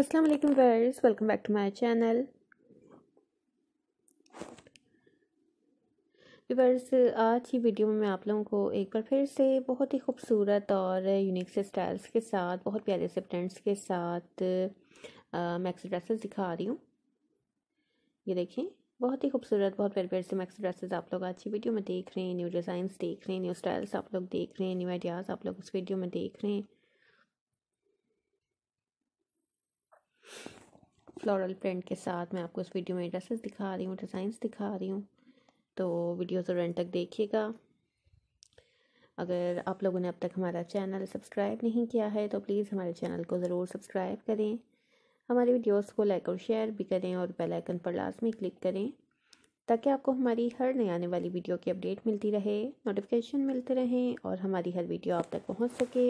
अस्सलाम वालेकुम viewers welcome back to my channel viewers आज की वीडियो में मैं आप लोगों को एक बार फिर से बहुत ही खूबसूरत और यूनिक से स्टाइल्स के साथ बहुत प्यारे से प्रिंट्स के साथ मैक्स ड्रेसेस दिखा रही हूँ ये देखें बहुत ही खूबसूरत बहुत प्यारे प्यारे से मैक्स ड्रेसेस आप लोग आज की वीडियो में देख रहे हैं न्यू डिज़ाइंस देख रहे हैं न्यू स्टाइल्स आप लोग देख रहे हैं न्यू आइडियाज़ आप लोग उस वीडियो में देख रहे हैं फ्लोरल प्रिंट के साथ मैं आपको इस वीडियो में ड्रेसेस दिखा रही हूँ डिज़ाइंस दिखा रही हूँ तो वीडियो ज़रूर एंड तक देखिएगा अगर आप लोगों ने अब तक हमारा चैनल सब्सक्राइब नहीं किया है तो प्लीज़ हमारे चैनल को ज़रूर सब्सक्राइब करें हमारे वीडियोस को लाइक और शेयर भी करें और बेल आइकन पर लाजमी क्लिक करें ताकि आपको हमारी हर नई आने वाली वीडियो की अपडेट मिलती रहे नोटिफिकेशन मिलते रहें और हमारी हर वीडियो आप तक पहुंच सके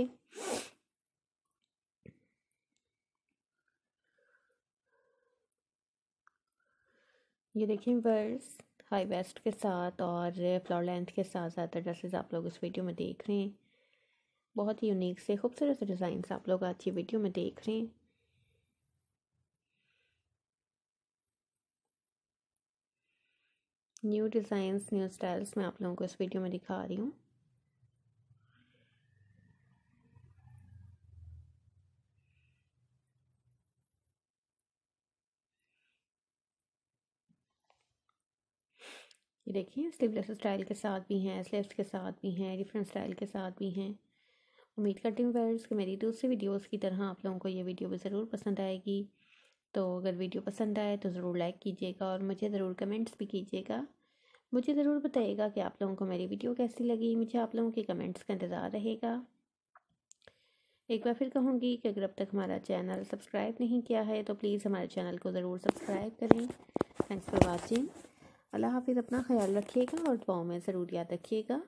ये देखिए वर्स हाई वेस्ट के साथ और फ्लॉर लेंथ के साथ ज़्यादातर ड्रेसेस आप लोग इस वीडियो में देख रहे हैं बहुत ही यूनिक से खूबसूरत से डिज़ाइन आप लोग आज की वीडियो में देख रहे हैं न्यू डिज़ाइंस न्यू स्टाइल्स मैं आप लोगों को इस वीडियो में दिखा रही हूँ ये देखिए स्लीवलेस स्टाइल के साथ भी हैं स्लीव्स के साथ भी हैं डिफरेंट स्टाइल के साथ भी हैं उम्मीद करती हूँ फ्रेंड्स कि मेरी दूसरी वीडियोस की तरह आप लोगों को ये वीडियो भी ज़रूर पसंद आएगी तो अगर वीडियो पसंद आए तो ज़रूर लाइक कीजिएगा और मुझे ज़रूर कमेंट्स भी कीजिएगा मुझे ज़रूर बताइएगा कि आप लोगों को मेरी वीडियो कैसी लगी मुझे आप लोगों के कमेंट्स का इंतज़ार रहेगा एक बार फिर कहूँगी कि अगर अब तक हमारा चैनल सब्सक्राइब नहीं किया है तो प्लीज़ हमारे चैनल को ज़रूर सब्सक्राइब करें थैंक्स फॉर वॉचिंग अल्लाह हाफिज़ अपना ख्याल रखिएगा और दुआओं में ज़रूर याद रखिएगा